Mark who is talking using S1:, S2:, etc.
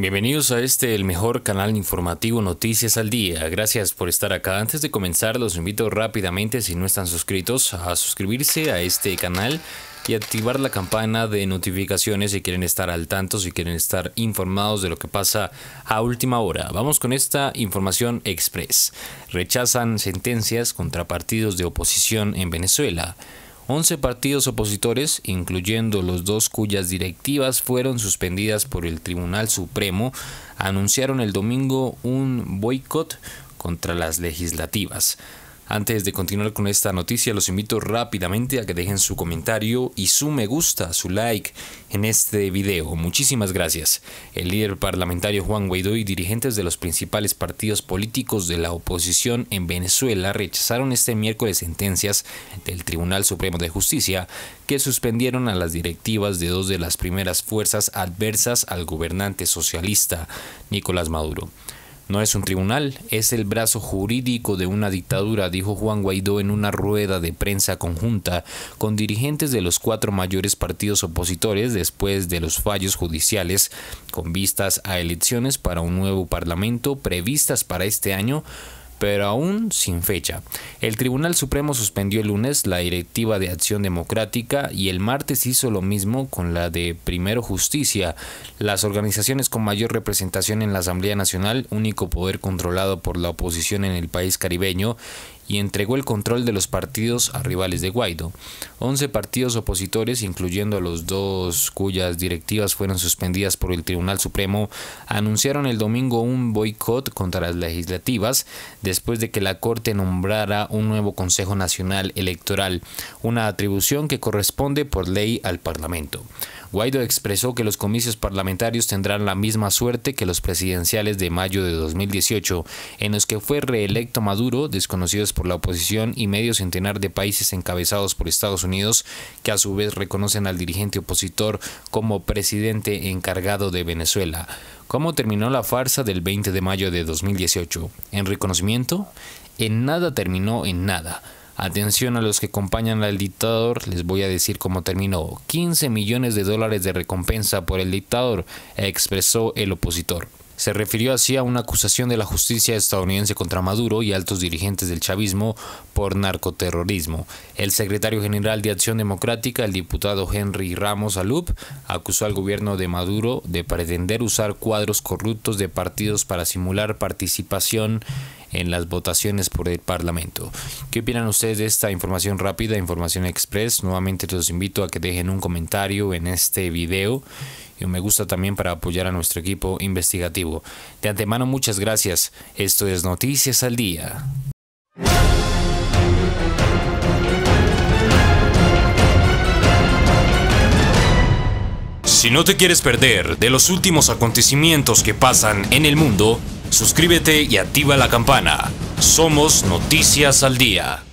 S1: Bienvenidos a este, el mejor canal informativo Noticias al Día. Gracias por estar acá. Antes de comenzar, los invito rápidamente, si no están suscritos, a suscribirse a este canal y activar la campana de notificaciones si quieren estar al tanto, si quieren estar informados de lo que pasa a última hora. Vamos con esta información express. Rechazan sentencias contra partidos de oposición en Venezuela. 11 partidos opositores, incluyendo los dos cuyas directivas fueron suspendidas por el Tribunal Supremo, anunciaron el domingo un boicot contra las legislativas. Antes de continuar con esta noticia, los invito rápidamente a que dejen su comentario y su me gusta, su like en este video. Muchísimas gracias. El líder parlamentario Juan Guaidó y dirigentes de los principales partidos políticos de la oposición en Venezuela rechazaron este miércoles sentencias del Tribunal Supremo de Justicia que suspendieron a las directivas de dos de las primeras fuerzas adversas al gobernante socialista Nicolás Maduro. No es un tribunal, es el brazo jurídico de una dictadura, dijo Juan Guaidó en una rueda de prensa conjunta con dirigentes de los cuatro mayores partidos opositores después de los fallos judiciales con vistas a elecciones para un nuevo parlamento previstas para este año pero aún sin fecha. El Tribunal Supremo suspendió el lunes la directiva de Acción Democrática y el martes hizo lo mismo con la de Primero Justicia. Las organizaciones con mayor representación en la Asamblea Nacional, único poder controlado por la oposición en el país caribeño, y entregó el control de los partidos a rivales de Guaido. 11 partidos opositores, incluyendo los dos cuyas directivas fueron suspendidas por el Tribunal Supremo, anunciaron el domingo un boicot contra las legislativas después de que la Corte nombrara un nuevo Consejo Nacional Electoral, una atribución que corresponde por ley al Parlamento. Guaido expresó que los comicios parlamentarios tendrán la misma suerte que los presidenciales de mayo de 2018, en los que fue reelecto Maduro, desconocidos por la oposición y medio centenar de países encabezados por Estados Unidos, que a su vez reconocen al dirigente opositor como presidente encargado de Venezuela. ¿Cómo terminó la farsa del 20 de mayo de 2018? ¿En reconocimiento? En nada terminó en nada. Atención a los que acompañan al dictador, les voy a decir cómo terminó. 15 millones de dólares de recompensa por el dictador, expresó el opositor se refirió así a una acusación de la justicia estadounidense contra Maduro y altos dirigentes del chavismo por narcoterrorismo. El secretario general de Acción Democrática, el diputado Henry Ramos Alup, acusó al gobierno de Maduro de pretender usar cuadros corruptos de partidos para simular participación en las votaciones por el Parlamento. ¿Qué opinan ustedes de esta información rápida, información express? Nuevamente los invito a que dejen un comentario en este video y me gusta también para apoyar a nuestro equipo investigativo. De antemano muchas gracias. Esto es Noticias al Día. Si no te quieres perder de los últimos acontecimientos que pasan en el mundo, suscríbete y activa la campana. Somos Noticias al Día.